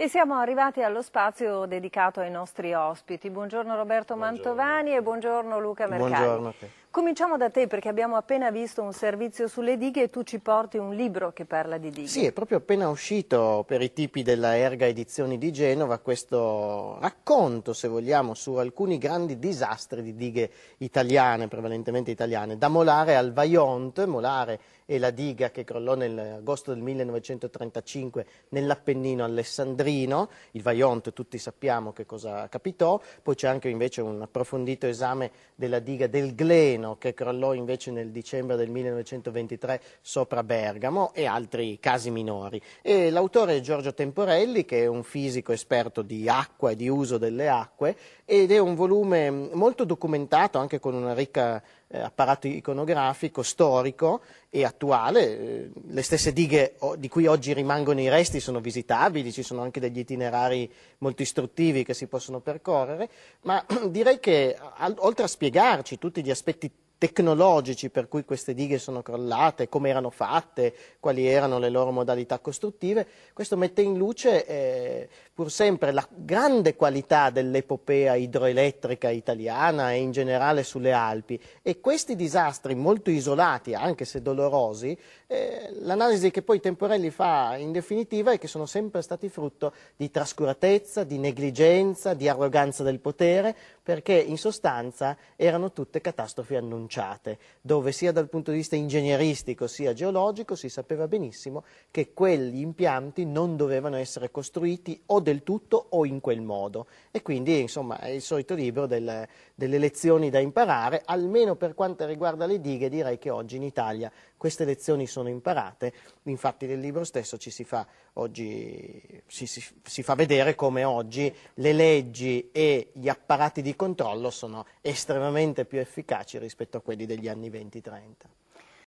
E siamo arrivati allo spazio dedicato ai nostri ospiti. Buongiorno Roberto buongiorno. Mantovani e buongiorno Luca Mercati. Buongiorno a te. Cominciamo da te perché abbiamo appena visto un servizio sulle dighe e tu ci porti un libro che parla di dighe. Sì, è proprio appena uscito per i tipi della Erga Edizioni di Genova questo racconto, se vogliamo, su alcuni grandi disastri di dighe italiane, prevalentemente italiane, da Molare al Vaionte, Molare e la diga che crollò nell'agosto del 1935 nell'Appennino alessandrino, il Vaillant tutti sappiamo che cosa capitò, poi c'è anche invece un approfondito esame della diga del Gleno che crollò invece nel dicembre del 1923 sopra Bergamo e altri casi minori. E l'autore è Giorgio Temporelli che è un fisico esperto di acqua e di uso delle acque ed è un volume molto documentato anche con una ricca eh, apparato iconografico storico e attuale. Eh, le stesse dighe di cui oggi rimangono i resti sono visitabili, ci sono anche degli itinerari molto istruttivi che si possono percorrere, ma direi che oltre a spiegarci tutti gli aspetti tecnologici per cui queste dighe sono crollate, come erano fatte, quali erano le loro modalità costruttive, questo mette in luce eh, pur sempre la grande qualità dell'epopea idroelettrica italiana e in generale sulle Alpi e questi disastri molto isolati, anche se dolorosi, eh, l'analisi che poi Temporelli fa in definitiva è che sono sempre stati frutto di trascuratezza, di negligenza, di arroganza del potere, perché in sostanza erano tutte catastrofi annunciate pronunciate, dove sia dal punto di vista ingegneristico sia geologico si sapeva benissimo che quegli impianti non dovevano essere costruiti o del tutto o in quel modo. E quindi insomma, è il solito libro del, delle lezioni da imparare, almeno per quanto riguarda le dighe direi che oggi in Italia queste lezioni sono imparate, infatti nel libro stesso ci si fa, oggi, si, si, si fa vedere come oggi le leggi e gli apparati di controllo sono estremamente più efficaci rispetto a quelli degli anni 20-30.